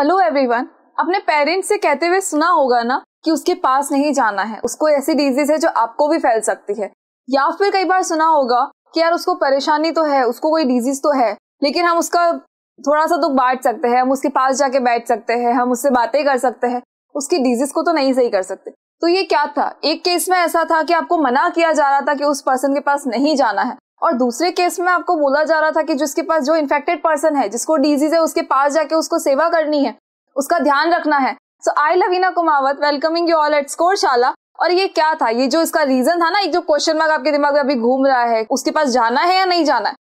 Hello everyone अपने parents से कहते हुए सुना होगा ना कि उसके पास नहीं जाना है उसको ऐसी डिजीज है जो आपको भी फैल सकती है या फिर कई बार सुना होगा कि यार उसको परेशानी तो है उसको कोई डिजीज तो है लेकिन हम उसका थोड़ा सा दुख बांट सकते हैं हम उसके पास जाके बैठ सकते हैं हम उससे बातें कर सकते हैं उसकी डिजीज को तो नहीं सही कर सकते तो ये क्या था एक केस में ऐसा था कि आपको मना किया जा रहा था कि उस पर्सन के पास नहीं जाना है और दूसरे केस में आपको बोला जा रहा था कि जिसके पास जो इन्फेक्टेड पर्सन है जिसको डिजीज है उसके पास जाके उसको सेवा करनी है उसका ध्यान रखना है so I Lavina Kumawat welcoming you all at score Shala और ये क्या था ये जो इसका रीजन था ना एक जो क्वेश्चन मार्क आपके दिमाग में अभी घूम रहा है उसके पास जाना है या नहीं जाना है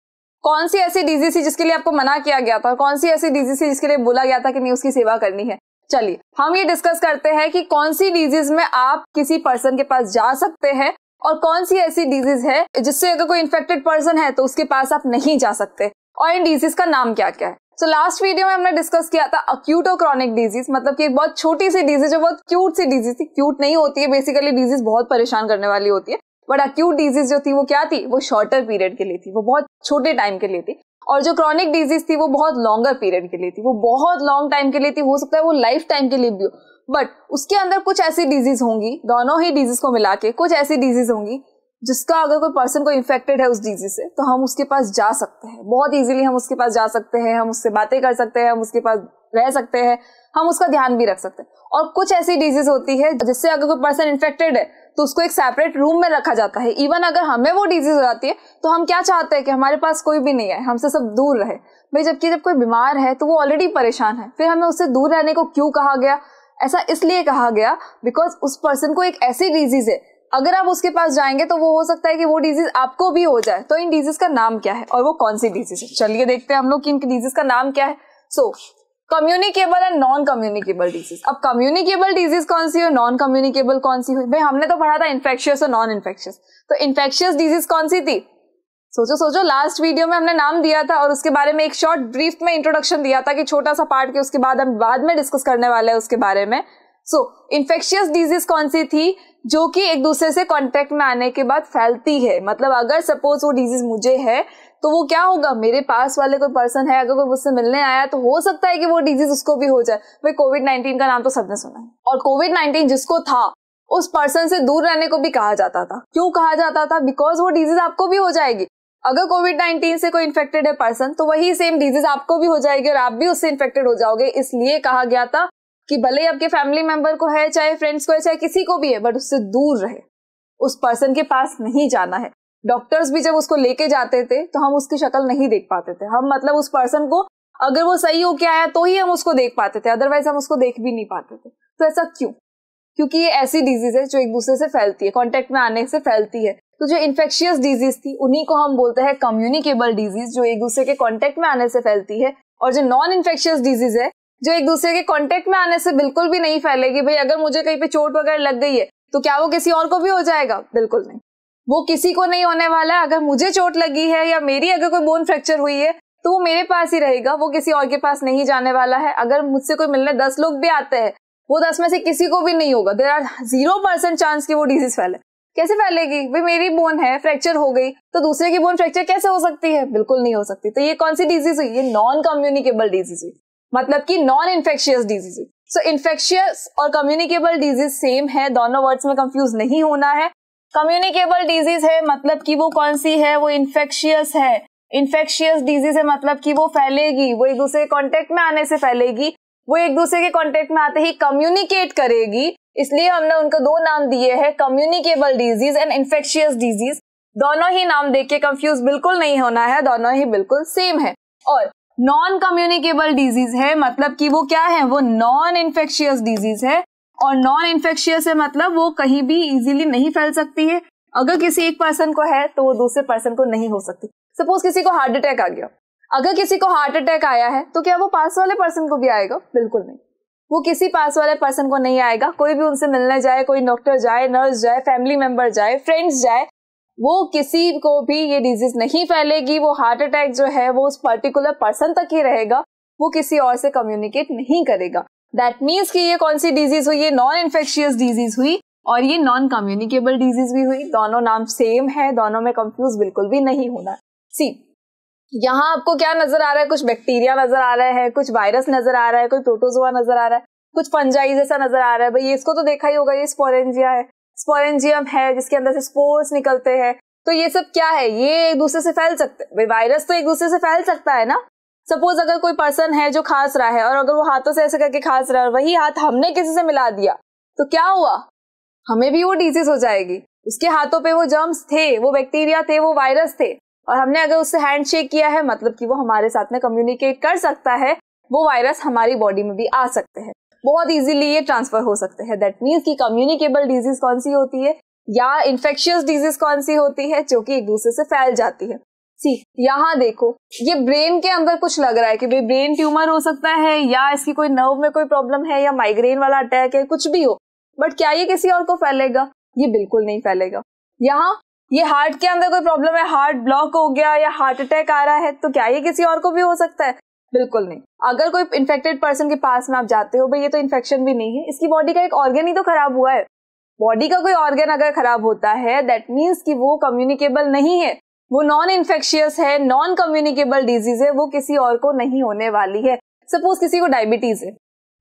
कौन सी ऐसी डिजीज थी जिसके लिए आपको मना किया गया था कौन सी ऐसी डिजीज थी जिसके लिए बोला गया था कि नहीं उसकी सेवा करनी है चलिए हम ये डिस्कस करते हैं कि कौन सी डिजीज में आप किसी पर्सन के पास जा सकते हैं और कौन सी ऐसी डिजीज है जिससे अगर कोई इन्फेक्टेड पर्सन है तो उसके पास आप नहीं जा सकते और इन डिजीज का नाम क्या क्या है सो लास्ट वीडियो में हमने डिस्कस किया था अक्यूट और क्रॉनिक डिजीज मतलब कि एक बहुत छोटी सी डिजीज है बहुत क्यूट सी डिजीज थी क्यूट नहीं होती है बेसिकली डिजीज बहुत परेशान करने वाली होती है बट अक्यूट डिजीज जो थी वो क्या थी वो शॉर्टर पीरियड के लिए थी वो बहुत छोटे टाइम के लिए थी और जो क्रॉनिक डिजीज थी वो बहुत लॉन्गर पीरियड के लिए थी वो बहुत लॉन्ग टाइम के लिए थी हो सकता है वो लाइफ टाइम के लिए भी हो बट उसके अंदर कुछ ऐसी डिजीज होंगी दोनों ही डिजीज को मिला के कुछ ऐसी डिजीज होंगी जिसका अगर कोई पर्सन को इन्फेक्टेड है उस डिजीज से तो हम उसके पास जा सकते हैं बहुत इजीली हम उसके पास जा सकते हैं हम उससे बातें कर सकते हैं हम उसके पास रह सकते हैं हम उसका ध्यान भी रख सकते हैं और कुछ ऐसी डिजीज होती है जिससे अगर कोई पर्सन इन्फेक्टेड है तो उसको एक सेपरेट रूम में रखा जाता है इवन अगर हमें वो डिजीज हो जाती है तो हम क्या चाहते हैं कि हमारे पास कोई भी नहीं है हमसे सब दूर रहे भाई जबकि जब कोई बीमार है तो वो ऑलरेडी परेशान है फिर हमें उससे दूर रहने को क्यों कहा गया ऐसा इसलिए कहा गया बिकॉज उस पर्सन को एक ऐसी डिजीज है अगर आप उसके पास जाएंगे तो वो हो सकता है कि वो डिजीज आपको भी हो जाए तो इन डिजीज का नाम क्या है और वो कौन सी डिजीज है चलिए देखते हैं हम लोग कि इनकी डिजीज का नाम क्या है so communicable and non communicable disease अब कम्युनिकेबल डिजीज कौन सी हो नॉन कम्युनिकेबल कौन सी हुई भाई हमने तो पढ़ा था इन्फेक्शियस और नॉन इन्फेक्शियस तो इन्फेक्शियस डिजीज कौन सी थी सोचो सोचो लास्ट वीडियो में हमने नाम दिया था और उसके बारे में एक शॉर्ट ब्रीफ में इंट्रोडक्शन दिया था कि छोटा सा पार्ट के उसके बाद हम बाद में डिस्कस करने वाले हैं उसके बारे में सो इन्फेक्शियस डिजीज कौन सी थी जो कि एक दूसरे से कॉन्टेक्ट में आने के बाद फैलती है मतलब अगर सपोज वो डिजीज मुझे है तो वो क्या होगा मेरे पास वाले कोई पर्सन है अगर कोई मुझसे मिलने आया तो हो सकता है कि वो डिजीज उसको भी हो जाए भाई कोविड नाइन्टीन का नाम तो सबने सुना है और कोविड नाइन्टीन जिसको था उस पर्सन से दूर रहने को भी कहा जाता था क्यों कहा जाता था बिकॉज वो डिजीज आपको भी हो जाएगी अगर कोविड 19 से कोई इन्फेक्टेड है पर्सन तो वही सेम डिजीज आपको भी हो जाएगी और आप भी उससे इन्फेक्टेड हो जाओगे इसलिए कहा गया था कि भले ही आपके फैमिली मेंबर को है चाहे फ्रेंड्स को है चाहे किसी को भी है बट उससे दूर रहे उस पर्सन के पास नहीं जाना है डॉक्टर्स भी जब उसको लेके जाते थे तो हम उसकी शक्ल नहीं देख पाते थे हम मतलब उस पर्सन को अगर वो सही होके आया तो ही हम उसको देख पाते थे अदरवाइज हम उसको देख भी नहीं पाते थे तो ऐसा क्यों क्योंकि ये ऐसी डिजीज है जो एक दूसरे से फैलती है कॉन्टेक्ट में आने से फैलती है तो जो इन्फेक्शियस डिजीज थी उन्हीं को हम बोलते हैं कम्युनिकेबल डिजीज जो एक दूसरे के कॉन्टेक्ट में आने से फैलती है और जो नॉन इन्फेक्शियस डिजीज है जो एक दूसरे के कॉन्टेक्ट में आने से बिल्कुल भी नहीं फैलेगी भाई अगर मुझे कहीं पे चोट वगैरह लग गई है तो क्या वो किसी और को भी हो जाएगा बिल्कुल नहीं वो किसी को नहीं होने वाला अगर मुझे चोट लगी है या मेरी अगर कोई बोन फ्रैक्चर हुई है तो वो मेरे पास ही रहेगा वो किसी और के पास नहीं जाने वाला है अगर मुझसे कोई मिलने दस लोग भी आते हैं वो दस में से किसी को भी नहीं होगा there are zero percent chance की वो डिजीज फैले कैसे फैलेगी भाई मेरी बोन है फ्रैक्चर हो गई तो दूसरे की बोन फ्रैक्चर कैसे हो सकती है बिल्कुल नहीं हो सकती तो ये कौन सी डिजीज हुई ये नॉन कम्युनिकेबल डिजीज हुई मतलब कि नॉन इन्फेक्शियस डिजीज हुई सो इन्फेक्शियस और कम्युनिकेबल डिजीज सेम है दोनों वर्ड्स में कंफ्यूज नहीं होना है कम्युनिकेबल डिजीज है मतलब कि वो कौन सी है वो इन्फेक्शियस है इन्फेक्शियस डिजीज है मतलब कि वो फैलेगी वो एक दूसरे के कॉन्टेक्ट में आने से फैलेगी वो एक दूसरे के कॉन्टेक्ट में आते ही कम्युनिकेट करेगी इसलिए हमने उनको दो नाम दिए हैं communicable disease and infectious disease दोनों ही नाम देख के कंफ्यूज बिल्कुल नहीं होना है दोनों ही बिल्कुल सेम है और नॉन कम्युनिकेबल डिजीज है मतलब कि वो क्या है वो नॉन इन्फेक्शियस डिजीज है और नॉन इन्फेक्शियस है मतलब वो कहीं भी इजीली नहीं फैल सकती है अगर किसी एक पर्सन को है तो वो दूसरे पर्सन को नहीं हो सकती सपोज किसी को हार्ट अटैक आ गया अगर किसी को हार्ट अटैक आया है तो क्या वो पास वाले पर्सन को भी आएगा बिल्कुल नहीं वो किसी पास वाले पर्सन को नहीं आएगा कोई भी उनसे मिलने जाए कोई डॉक्टर जाए नर्स जाए फैमिली मेंबर जाए फ्रेंड्स जाए वो किसी को भी ये डिजीज नहीं फैलेगी वो हार्ट अटैक जो है वो उस पर्टिकुलर पर्सन तक ही रहेगा वो किसी और से कम्युनिकेट नहीं करेगा दैट मीन्स कि ये कौन सी डिजीज हुई ये नॉन इन्फेक्शियस डिजीज हुई और ये नॉन कम्युनिकेबल डिजीज भी हुई दोनों नाम सेम है दोनों में कंफ्यूज बिल्कुल भी नहीं होना सी यहाँ आपको क्या नजर आ रहा है कुछ बैक्टीरिया नजर आ रहा है कुछ वायरस नजर आ रहा है कोई प्रोटोजोआ नजर आ रहा है कुछ फंजाइज ऐसा नजर आ रहा है भाई इसको तो देखा ही होगा ये स्पोरेंजिया है स्पोरेंजियम है जिसके अंदर से स्पोर्स निकलते हैं तो ये सब क्या है ये एक दूसरे से फैल सकते भाई वायरस तो एक दूसरे से फैल सकता है ना सपोज अगर कोई पर्सन है जो खांस रहा है और अगर वो हाथों से ऐसे करके खांस रहा है वही हाथ हमने किसी से मिला दिया तो क्या हुआ हमें भी वो डिजीज हो जाएगी उसके हाथों पे वो जर्म्स थे वो बैक्टीरिया थे वो वायरस थे और हमने अगर उससे हैंड शेक किया है मतलब कि वो हमारे साथ में कम्युनिकेट कर सकता है वो वायरस हमारी बॉडी में भी आ सकते हैं बहुत इजीली ये ट्रांसफर हो सकते हैं दैट मीन्स कि कम्युनिकेबल डिजीज कौन सी होती है या इन्फेक्शियस डिजीज कौन सी होती है जो कि एक दूसरे से फैल जाती है सी यहाँ देखो ये ब्रेन के अंदर कुछ लग रहा है कि भाई ब्रेन ट्यूमर हो सकता है या इसकी कोई नर्व में कोई प्रॉब्लम है या माइग्रेन वाला अटैक है कुछ भी हो बट क्या ये किसी और को फैलेगा ये बिल्कुल नहीं फैलेगा यहाँ ये हार्ट के अंदर कोई प्रॉब्लम है हार्ट ब्लॉक हो गया या हार्ट अटैक आ रहा है तो क्या ये किसी और को भी हो सकता है बिल्कुल नहीं अगर कोई इन्फेक्टेड पर्सन के पास में आप जाते हो भाई ये तो इन्फेक्शन भी नहीं है इसकी बॉडी का एक ऑर्गन ही तो खराब हुआ है बॉडी का कोई ऑर्गन अगर खराब होता है दैट मीन्स कि वो कम्युनिकेबल नहीं है वो नॉन इन्फेक्शियस है नॉन कम्युनिकेबल डिजीज है वो किसी और को नहीं होने वाली है सपोज किसी को डायबिटीज है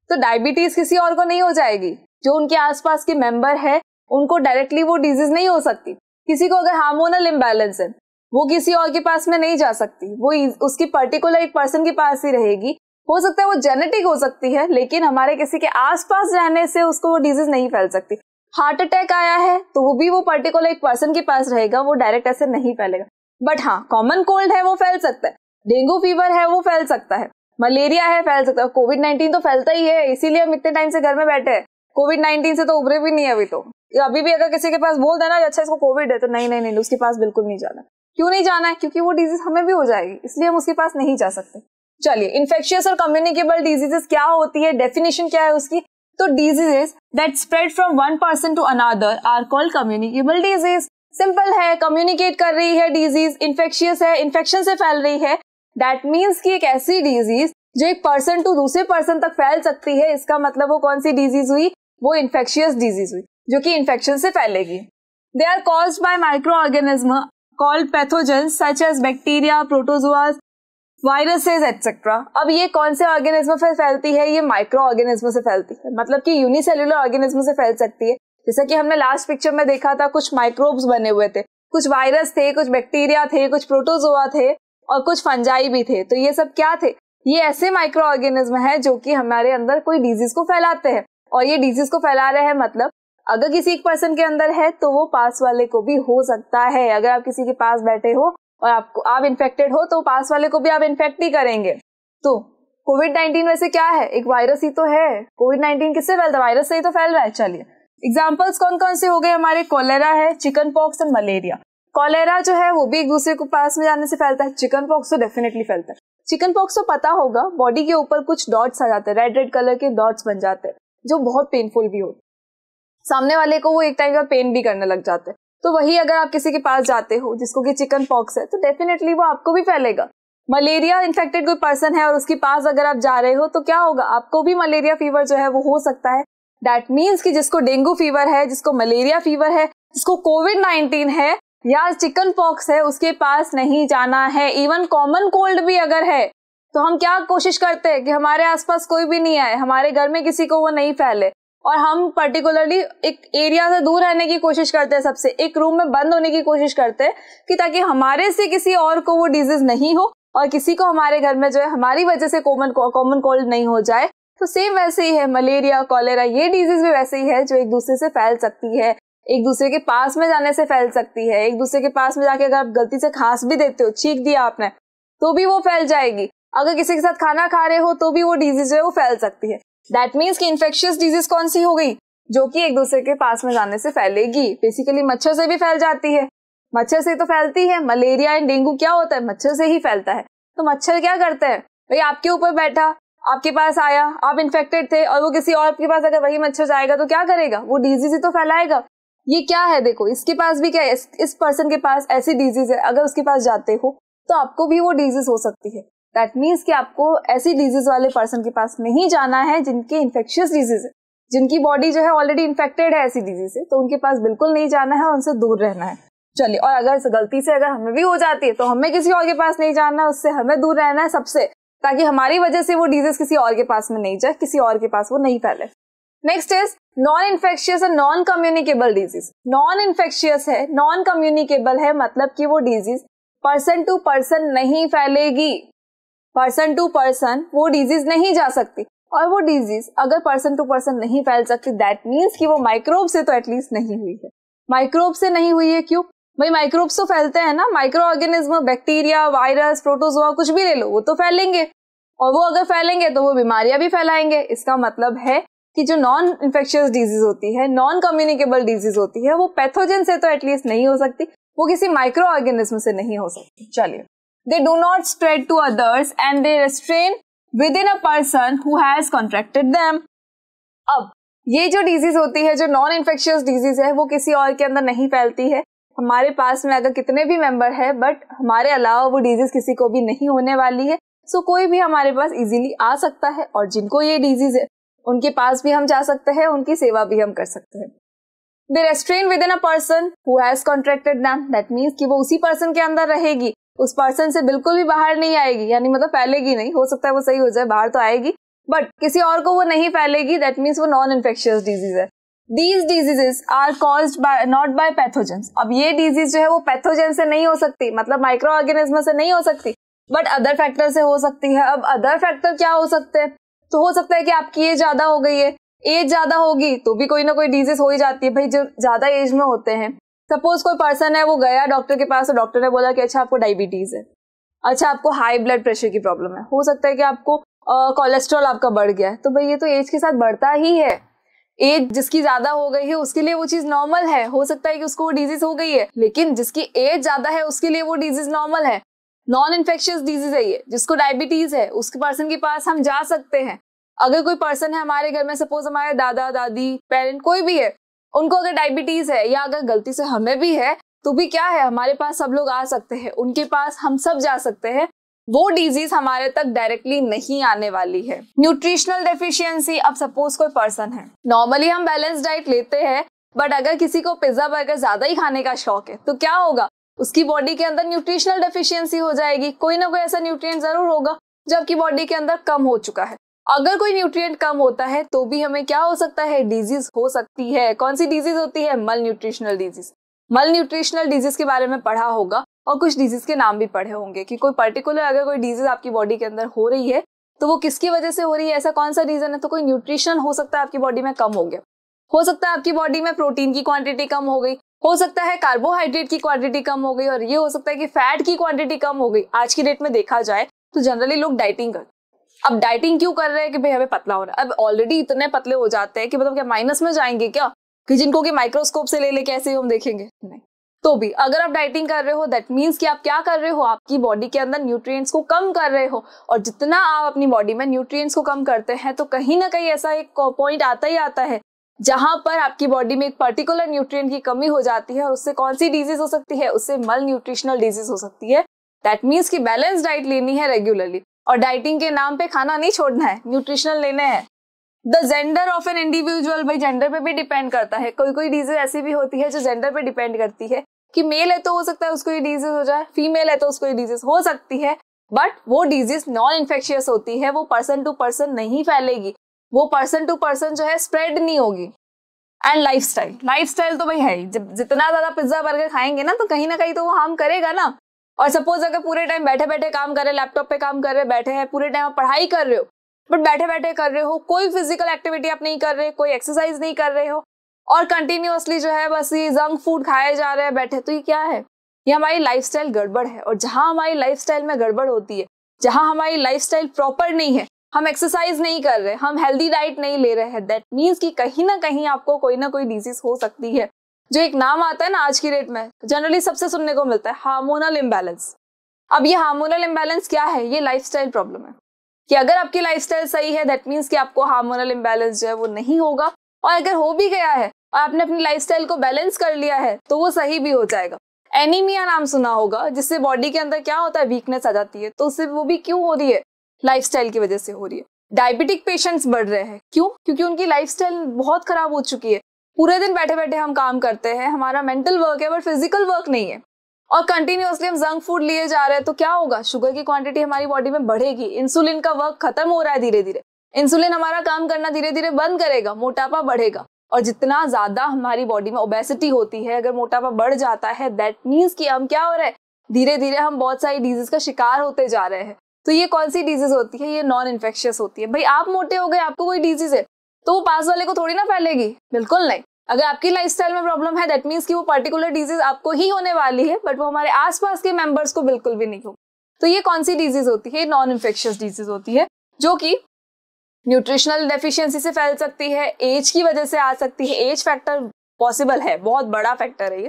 तो डायबिटीज किसी और को नहीं हो जाएगी जो उनके आसपास के मेंबर है उनको डायरेक्टली वो डिजीज नहीं हो सकती किसी को अगर हार्मोनल इम्बेलेंस है वो किसी और के पास में नहीं जा सकती वो उसकी पर्टिकुलर एक पर्सन के पास ही रहेगी हो सकता है वो जेनेटिक हो सकती है लेकिन हमारे किसी के आसपास रहने से उसको वो डिजीज नहीं फैल सकती हार्ट अटैक आया है तो वो भी वो पर्टिकुलर एक पर्सन के पास रहेगा वो डायरेक्ट ऐसे नहीं फैलेगा बट हाँ कॉमन कोल्ड है वो फैल सकता है डेंगू फीवर है वो फैल सकता है मलेरिया है फैल सकता है कोविड नाइन्टीन तो फैलता ही है इसीलिए हम इतने टाइम से घर में बैठे हैं कोविड नाइन्टीन से तो उभरे भी नहीं है अभी तो अभी भी अगर किसी के पास बोल देना अच्छा इसको कोविड है तो नहीं नहीं नहीं उसके पास बिल्कुल नहीं जाना क्यों नहीं जाना है क्योंकि वो डिजीज हमें भी हो जाएगी इसलिए हम उसके पास नहीं जा सकते चलिए इन्फेक्शियस और कम्युनिकेबल डिजीजेस क्या होती है डेफिनेशन क्या है उसकी तो diseases that spread from one person to another are called communicable disease simple है कम्युनिकेट कर रही है डिजीज इन्फेक्शियस है इन्फेक्शन से फैल रही है दैट मीन्स की एक ऐसी डिजीज जो एक पर्सन टू दूसरे पर्सन तक फैल सकती है इसका मतलब वो कौन सी डिजीज हुई वो इन्फेक्शियस डिजीज हुई जो कि इन्फेक्शन से फैलेगी they are cause by micro organism called pathogen such as bacteria protozoas viruses etcetera अब ये कौन से ऑर्गेनिज्म से फैलती है ये माइक्रो ऑर्गेनिज्म से फैलती है मतलब कि यूनिसेल्युलर ऑर्गेनिज्म से फैल सकती है जैसा कि हमने लास्ट पिक्चर में देखा था कुछ माइक्रोब्स बने हुए थे कुछ वायरस थे कुछ बैक्टीरिया थे कुछ प्रोटोजोआ थे और कुछ फंजाई भी थे तो ये सब क्या थे ये ऐसे माइक्रो ऑर्गेनिज्म है जो कि हमारे अंदर कोई डिजीज को फैलाते हैं और ये डिजीज को फैला रहा है मतलब अगर किसी एक पर्सन के अंदर है तो वो पास वाले को भी हो सकता है अगर आप किसी के पास बैठे हो और आपको आप इन्फेक्टेड हो तो पास वाले को भी आप इन्फेक्ट नहीं करेंगे तो कोविड नाइन्टीन वैसे क्या है एक वायरस ही तो है कोविड नाइन्टीन किससे फैलता है वायरस से ही तो फैल रहा है चलिए एग्जाम्पल्स कौन कौन से हो गए हमारे कोलेरा है chickenpox and malaria cholera जो है वो भी एक दूसरे को पास में जाने से फैलता है चिकन पॉक्स तो डेफिनेटली फैलता है चिकन पॉक्स तो पता होगा बॉडी के ऊपर कुछ डॉट्स आ जाते हैं रेड रेड कलर के डॉट्स बन जाते हैं जो बहुत पेनफुल भी होती सामने वाले को वो एक टाइम का पेन भी करने लग जाते हैं तो वही अगर आप किसी के पास जाते हो जिसको कि चिकन पॉक्स है तो डेफिनेटली वो आपको भी फैलेगा मलेरिया इन्फेक्टेड कोई पर्सन है और उसके पास अगर आप जा रहे हो तो क्या होगा आपको भी मलेरिया फीवर जो है वो हो सकता है दैट मीन्स कि जिसको डेंगू फीवर है जिसको मलेरिया फीवर है जिसको कोविड नाइन्टीन है या चिकन पॉक्स है उसके पास नहीं जाना है इवन कॉमन कोल्ड भी अगर है तो हम क्या कोशिश करते हैं कि हमारे आसपास कोई भी नहीं आए हमारे घर में किसी को वो नहीं फैले और हम पर्टिकुलरली एक एरिया से दूर रहने की कोशिश करते हैं सबसे एक रूम में बंद होने की कोशिश करते हैं कि ताकि हमारे से किसी और को वो डिजीज नहीं हो और किसी को हमारे घर में जो है हमारी वजह से कॉमन कॉमन कोल्ड नहीं हो जाए तो सेम वैसे ही है मलेरिया कॉलेरा ये डिजीज भी वैसे ही है जो एक दूसरे से फैल सकती है एक दूसरे के पास में जाने से फैल सकती है एक दूसरे के पास में जाके अगर आप गलती से खांस भी देते हो छींक दिया आपने तो भी वो फैल जाएगी अगर किसी के साथ खाना खा रहे हो तो भी वो डिजीज है वो फैल सकती है दैट मीन्स की इन्फेक्शियस डिजीज कौन सी हो गई जो कि एक दूसरे के पास में जाने से फैलेगी बेसिकली मच्छर से भी फैल जाती है मच्छर से तो फैलती है मलेरिया एंड डेंगू क्या होता है मच्छर से ही फैलता है तो मच्छर क्या करता है भाई आपके ऊपर बैठा आपके पास आया आप इन्फेक्टेड थे और वो किसी और के पास अगर वही मच्छर जाएगा तो क्या करेगा वो डिजीज ही तो फैलाएगा ये क्या है देखो इसके पास भी क्या है इस पर्सन के पास ऐसी डिजीज है अगर उसके पास जाते हो तो आपको भी वो डिजीज हो सकती है दैट मीन्स कि आपको ऐसी डिजीज वाले पर्सन के पास नहीं जाना है जिनके इन्फेक्शियस डिजीज है जिनकी बॉडी जो है ऑलरेडी इन्फेक्टेड है ऐसी डिजीज से तो उनके पास बिल्कुल नहीं जाना है उनसे दूर रहना है चलिए और अगर गलती से अगर हमें भी हो जाती है तो हमें किसी और के पास नहीं जाना है उससे हमें दूर रहना है सबसे ताकि हमारी वजह से वो डिजीज किसी और के पास में नहीं जाए किसी और के पास वो नहीं फैले next is non infectious and non communicable disease non infectious है नॉन कम्युनिकेबल है मतलब कि वो डिजीज पर्सन टू पर्सन नहीं फैलेगी पर्सन टू पर्सन वो डिजीज नहीं जा सकती और वो डिजीज अगर पर्सन टू पर्सन नहीं फैल सकती दैट मीन्स कि वो माइक्रोब से तो एटलीस्ट नहीं हुई है माइक्रोब से नहीं हुई है क्यों भाई माइक्रोब्स तो फैलते हैं ना microorganism bacteria virus protozoa कुछ भी ले लो वो तो फैलेंगे और वो अगर फैलेंगे तो वो बीमारियां भी फैलाएंगे इसका मतलब है कि जो नॉन इन्फेक्शियस डिजीज होती है नॉन कम्युनिकेबल डिजीज होती है वो पैथोजन से तो एटलीस्ट नहीं हो सकती वो किसी माइक्रो ऑर्गेनिज्म से नहीं हो सकती चलिए They do not spread to others and they restrain within a person who has contracted them. अब ये जो डिजीज होती है जो नॉन इन्फेक्शियस डिजीज है वो किसी और के अंदर नहीं फैलती है हमारे पास में अगर कितने भी मेंबर है बट हमारे अलावा वो डिजीज किसी को भी नहीं होने वाली है सो so, कोई भी हमारे पास इजीली आ सकता है और जिनको ये डिजीज है उनके पास भी हम जा सकते हैं उनकी सेवा भी हम कर सकते हैं they restrain with in a person who has contracted them that means कि वो उसी पर्सन के अंदर रहेगी उस पर्सन से बिल्कुल भी बाहर नहीं आएगी यानी मतलब फैलेगी नहीं हो सकता है वो सही हो जाए बाहर तो आएगी बट किसी और को वो नहीं फैलेगी दैट मीन्स वो नॉन इन्फेक्शियस डिजीज है these diseases are cause by not by pathogens अब ये डिजीज जो है वो पैथोजन से नहीं हो सकती मतलब माइक्रो ऑर्गेनिज्म से नहीं हो सकती बट अदर फैक्टर से हो सकती है अब अदर फैक्टर क्या हो सकते हैं तो हो सकता है कि आपकी एज ज्यादा हो गई है एज ज्यादा होगी तो भी कोई ना कोई डिजीज हो ही जाती है भाई जो ज्यादा एज में होते हैं सपोज कोई पर्सन है वो गया डॉक्टर के पास तो डॉक्टर ने बोला कि अच्छा आपको डायबिटीज है अच्छा आपको हाई ब्लड प्रेशर की प्रॉब्लम है हो सकता है कि आपको कोलेस्ट्रॉल आपका बढ़ गया है तो भाई ये तो एज के साथ बढ़ता ही है एज जिसकी ज्यादा हो गई है उसके लिए वो चीज नॉर्मल है हो सकता है कि उसको वो डिजीज हो गई है लेकिन जिसकी एज ज्यादा है उसके लिए वो डिजीज नॉर्मल है नॉन इन्फेक्शियस डिजीज है ये जिसको डायबिटीज है उसके पर्सन के पास हम जा सकते हैं अगर कोई पर्सन है हमारे घर में सपोज हमारे दादा दादी पेरेंट कोई भी है उनको अगर डायबिटीज है या अगर गलती से हमें भी है तो भी क्या है हमारे पास सब लोग आ सकते हैं उनके पास हम सब जा सकते हैं वो डिजीज हमारे तक डायरेक्टली नहीं आने वाली है न्यूट्रिशनल डेफिशिएंसी अब सपोज कोई पर्सन है नॉर्मली हम बैलेंस डाइट लेते हैं बट अगर किसी को पिज्जा बर्गर ज्यादा ही खाने का शौक है तो क्या होगा उसकी बॉडी के अंदर न्यूट्रिशनल डेफिशिएंसी हो जाएगी कोई ना कोई ऐसा न्यूट्रिएंट जरूर होगा जबकि बॉडी के अंदर कम हो चुका है अगर कोई न्यूट्रिएंट कम होता है तो भी हमें क्या हो सकता है डिजीज हो सकती है कौन सी डिजीज होती है malnutritional disease malnutritional disease के बारे में पढ़ा होगा और कुछ डिजीज के नाम भी पढ़े होंगे कि कोई पर्टिकुलर अगर कोई डिजीज आपकी बॉडी के अंदर हो रही है तो वो किसकी वजह से हो रही है ऐसा कौन सा रीजन है तो कोई न्यूट्रिशन हो सकता है आपकी बॉडी में कम हो गया हो सकता है आपकी बॉडी में प्रोटीन की क्वांटिटी कम हो गई हो सकता है कार्बोहाइड्रेट की क्वांटिटी कम हो गई और ये हो सकता है कि फैट की क्वांटिटी कम हो गई आज की डेट में देखा जाए तो जनरली लोग डाइटिंग करते अब डाइटिंग क्यों कर रहे हैं कि भाई हमें पतला होना अब ऑलरेडी इतने पतले हो जाते हैं कि मतलब क्या माइनस में जाएंगे क्या कि जिनको कि माइक्रोस्कोप से ले लेके ऐसे हम देखेंगे नहीं तो भी अगर आप डाइटिंग कर रहे हो दैट मीन्स कि आप क्या कर रहे हो आपकी बॉडी के अंदर न्यूट्रिएंट्स को कम कर रहे हो और जितना आप अपनी बॉडी में न्यूट्रिएंट्स को कम करते हैं तो कहीं ना कहीं ऐसा एक पॉइंट आता ही आता है जहां पर आपकी बॉडी में एक पर्टिकुलर न्यूट्रिएंट की कमी हो जाती है और उससे कौन सी डिजीज हो सकती है उससे मल न्यूट्रिशनल डिजीज हो सकती है दैट मीन्स की बैलेंस डाइट लेनी है रेगुलरली और डाइटिंग के नाम पे खाना नहीं छोड़ना है न्यूट्रिशनल लेने हैं the gender of an individual भाई जेंडर पे भी डिपेंड करता है कोई कोई डिजीज ऐसी भी होती है जो जेंडर पे डिपेंड करती है कि मेल है तो हो सकता है उसको ये डिजीज हो जाए फीमेल है तो उसको ये डिजीज हो सकती है बट वो डिजीज नॉन इन्फेक्शियस होती है वो पर्सन टू पर्सन नहीं फैलेगी वो पर्सन टू पर्सन जो है स्प्रेड नहीं होगी and lifestyle lifestyle तो भाई है जब जितना ज्यादा पिज्जा बर्गर खाएंगे ना तो कहीं ना कहीं तो वो हार्म करेगा ना और सपोज अगर पूरे टाइम बैठे बैठे काम कर रहे लैपटॉप पे काम कर रहे बैठे हैं पूरे टाइम आप पढ़ाई कर रहे हो बट बैठे बैठे कर रहे हो कोई फिजिकल एक्टिविटी आप नहीं कर रहे कोई एक्सरसाइज नहीं कर रहे हो और कंटिन्यूअसली जो है बस ये जंक फूड खाए जा रहे हैं बैठे तो ये क्या है ये हमारी लाइफ गड़बड़ है और जहाँ हमारी लाइफ में गड़बड़ होती है जहाँ हमारी लाइफ प्रॉपर नहीं है हम एक्सरसाइज नहीं कर रहे हम हेल्दी डाइट नहीं ले रहे हैं दैट मीन्स कि कहीं ना कहीं आपको कोई ना कोई डिजीज हो सकती है जो एक नाम आता है ना आज की डेट में जनरली सबसे सुनने को मिलता है हार्मोनल इम्बैलेंस अब ये हार्मोनल इम्बैलेंस क्या है ये स्टाइल प्रॉब्लम है कि अगर आपकी स्टाइल सही है दैट मीन्स कि आपको हार्मोनल इम्बैलेंस जो है वो नहीं होगा और अगर हो भी गया है और आपने अपनी स्टाइल को बैलेंस कर लिया है तो वो सही भी हो जाएगा एनीमिया नाम सुना होगा जिससे बॉडी के अंदर क्या होता है वीकनेस आ जाती है तो उससे वो भी क्यों हो रही है स्टाइल की वजह से हो रही है डायबिटिक पेशेंट्स बढ़ रहे हैं क्यों क्योंकि उनकी स्टाइल बहुत खराब हो चुकी है पूरे दिन बैठे बैठे हम काम करते हैं हमारा मेंटल वर्क है बट फिजिकल वर्क नहीं है और कंटिन्यूसली हम जंक फूड लिए जा रहे हैं तो क्या होगा शुगर की क्वांटिटी हमारी बॉडी में बढ़ेगी इंसुलिन का वर्क खत्म हो रहा है धीरे धीरे इंसुलिन हमारा काम करना धीरे धीरे बंद करेगा मोटापा बढ़ेगा और जितना ज्यादा हमारी बॉडी में ओबेसिटी होती है अगर मोटापा बढ़ जाता है दैट मीन्स कि हम क्या हो रहे हैं धीरे धीरे हम बहुत सारी डिजीज का शिकार होते जा रहे हैं तो ये कौन सी डिजीज होती है ये नॉन इन्फेक्शियस होती है भाई आप मोटे हो गए आपको कोई डिजीज है तो वो पास वाले को थोड़ी ना फैलेगी बिल्कुल नहीं अगर आपकी लाइफस्टाइल में प्रॉब्लम है दैट मीन्स कि वो पर्टिकुलर डिजीज आपको ही होने वाली है बट वो हमारे आसपास के मेंबर्स को बिल्कुल भी नहीं हो तो ये कौन सी डिजीज होती है नॉन इन्फेक्शियस डिजीज होती है जो कि न्यूट्रिशनल डेफिशिएंसी से फैल सकती है एज की वजह से आ सकती है एज फैक्टर पॉसिबल है बहुत बड़ा फैक्टर है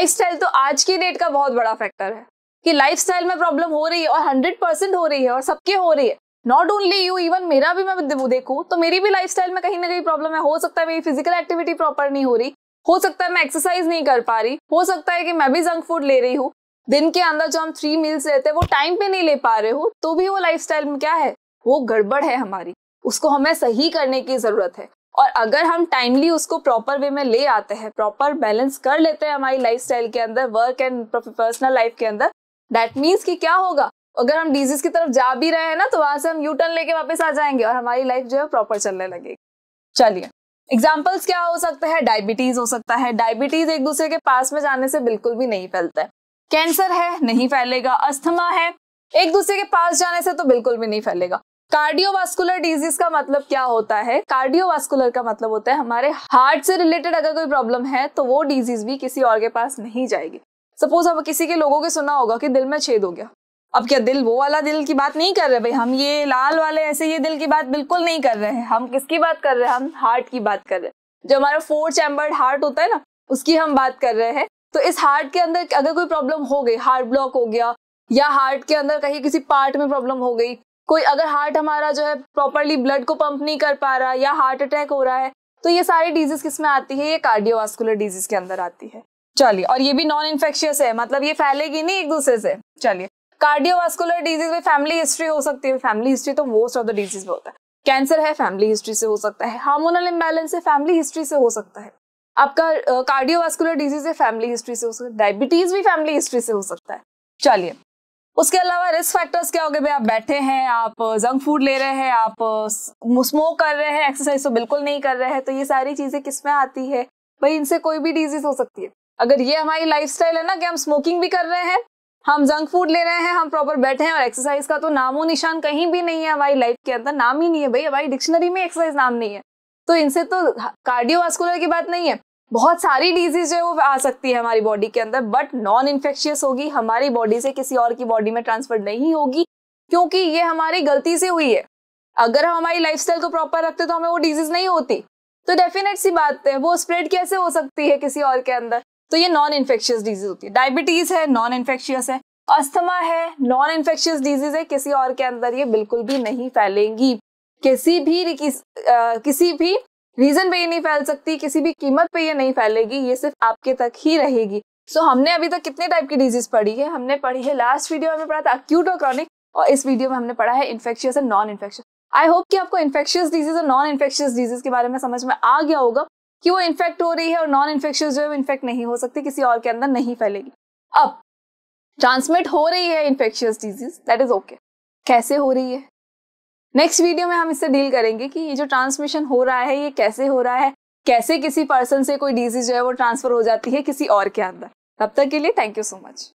ये स्टाइल तो आज की डेट का बहुत बड़ा फैक्टर है कि स्टाइल में प्रॉब्लम हो रही है और हंड्रेड परसेंट हो रही है और सबके हो रही है नॉट ओनली यू इवन मेरा भी मैं देखूँ तो मेरी भी लाइफ में कहीं ना कहीं प्रॉब्लम है हो सकता है मेरी फिजिकल एक्टिविटी प्रॉपर नहीं हो रही हो सकता है मैं एक्सरसाइज नहीं कर पा रही हो सकता है कि मैं भी जंक फूड ले रही हूँ दिन के अंदर जो हम थ्री मील्स लेते हैं वो टाइम पे नहीं ले पा रहे हो तो भी वो लाइफ में क्या है वो गड़बड़ है हमारी उसको हमें सही करने की ज़रूरत है और अगर हम टाइमली उसको प्रॉपर वे में ले आते हैं प्रॉपर बैलेंस कर लेते हैं हमारी लाइफ के अंदर वर्क एंड पर्सनल लाइफ के अंदर दैट मीन्स कि क्या होगा अगर हम डिजीज की तरफ जा भी रहे हैं ना तो वहां से हम यू टर्न लेके वापस आ जाएंगे और हमारी लाइफ जो है प्रॉपर चलने लगेगी चलिए एग्जाम्पल्स क्या हो सकता है डायबिटीज हो सकता है डायबिटीज एक दूसरे के पास में जाने से बिल्कुल भी नहीं फैलता है कैंसर है नहीं फैलेगा अस्थमा है एक दूसरे के पास जाने से तो बिल्कुल भी नहीं फैलेगा कार्डियोवास्कुलर डिजीज का मतलब क्या होता है कार्डियोवास्कुलर का मतलब होता है हमारे हार्ट से रिलेटेड अगर कोई प्रॉब्लम है तो वो डिजीज भी किसी और के पास नहीं जाएगी सपोज अब किसी के लोगों के सुना होगा कि दिल में छेद हो गया अब क्या दिल वो वाला दिल की बात नहीं कर रहे भाई हम ये लाल वाले ऐसे ये दिल की बात बिल्कुल नहीं कर रहे हैं हम किसकी बात कर रहे हैं हम हार्ट की बात कर रहे हैं जो हमारा फोर चैम्बर्ड हार्ट होता है ना उसकी हम बात कर रहे हैं तो इस हार्ट के अंदर अगर कोई प्रॉब्लम हो गई हार्ट ब्लॉक हो गया या हार्ट के अंदर कहीं किसी पार्ट में प्रॉब्लम हो गई कोई अगर हार्ट हमारा जो है प्रॉपरली ब्लड को पंप नहीं कर पा रहा या हार्ट अटैक हो रहा है तो ये सारी डिजीज किस में आती है ये कार्डियोवास्कुलर डिजीज के अंदर आती है चलिए और ये भी नॉन इन्फेक्शियस है मतलब ये फैलेगी नहीं एक दूसरे से चलिए कार्डियोवास्कुलर डिजीज में फैमिली हिस्ट्री हो सकती है फैमिली हिस्ट्री तो मोस्ट ऑफ द डिजीज में होता है कैंसर है फैमिली हिस्ट्री से हो सकता है हार्मोनल इम्बैलेंस है फैमिली हिस्ट्री से हो सकता है आपका कार्डियोवास्कुलर डिजीज है फैमिली हिस्ट्री से हो सकता है डायबिटीज भी फैमिली हिस्ट्री से हो सकता है चलिए उसके अलावा रिस्क फैक्टर्स क्या हो गए भाई आप बैठे हैं आप जंक फूड ले रहे हैं आप स्मोक कर रहे हैं एक्सरसाइज तो बिल्कुल नहीं कर रहे हैं तो ये सारी चीजें किस में आती है भाई इनसे कोई भी डिजीज हो सकती है अगर ये हमारी लाइफ है ना कि हम स्मोकिंग भी कर रहे हैं हम जंक फूड ले रहे हैं हम प्रॉपर बैठे हैं और एक्सरसाइज का तो नामो निशान कहीं भी नहीं है हमारी लाइफ के अंदर नाम ही नहीं है भाई हमारी डिक्शनरी में एक्सरसाइज नाम नहीं है तो इनसे तो कार्डियोवास्कुलर की बात नहीं है बहुत सारी डिजीज है वो आ सकती है हमारी बॉडी के अंदर बट नॉन इन्फेक्शियस होगी हमारी बॉडी से किसी और की बॉडी में ट्रांसफर नहीं होगी क्योंकि ये हमारी गलती से हुई है अगर हम हमारी लाइफ को प्रॉपर रखते तो हमें वो डिजीज नहीं होती तो डेफिनेट सी बात है वो स्प्रेड कैसे हो सकती है किसी और के अंदर तो ये नॉन इन्फेक्शियस डिजीज होती है डायबिटीज है नॉन इन्फेक्शियस है अस्थमा है नॉन इन्फेक्शियस डिजीज है किसी और के अंदर ये बिल्कुल भी नहीं फैलेंगी किसी भी किस, आ, किसी भी रीजन पे ये नहीं फैल सकती किसी भी कीमत पे ये नहीं फैलेगी ये सिर्फ आपके तक ही रहेगी सो so, हमने अभी तक कितने टाइप की डिजीज पढ़ी है हमने पढ़ी है लास्ट वीडियो में पढ़ा था अक्यूट और क्रॉनिक और इस वीडियो में हमने पढ़ा है infectious and non infectious I hope कि आपको इन्फेक्शियस डिजीज और नॉन इन्फेक्शियस डिजीज के बारे में समझ में आ गया होगा कि वो इन्फेक्ट हो रही है और नॉन इन्फेक्शन जो है वो इन्फेक्ट नहीं हो सकती किसी और के अंदर नहीं फैलेगी अब ट्रांसमिट हो रही है infectious disease that is okay कैसे हो रही है नेक्स्ट वीडियो में हम इससे डील करेंगे कि ये जो ट्रांसमिशन हो रहा है ये कैसे हो रहा है कैसे किसी पर्सन से कोई डिजीज जो है वो ट्रांसफर हो जाती है किसी और के अंदर तब तक के लिए थैंक यू सो मच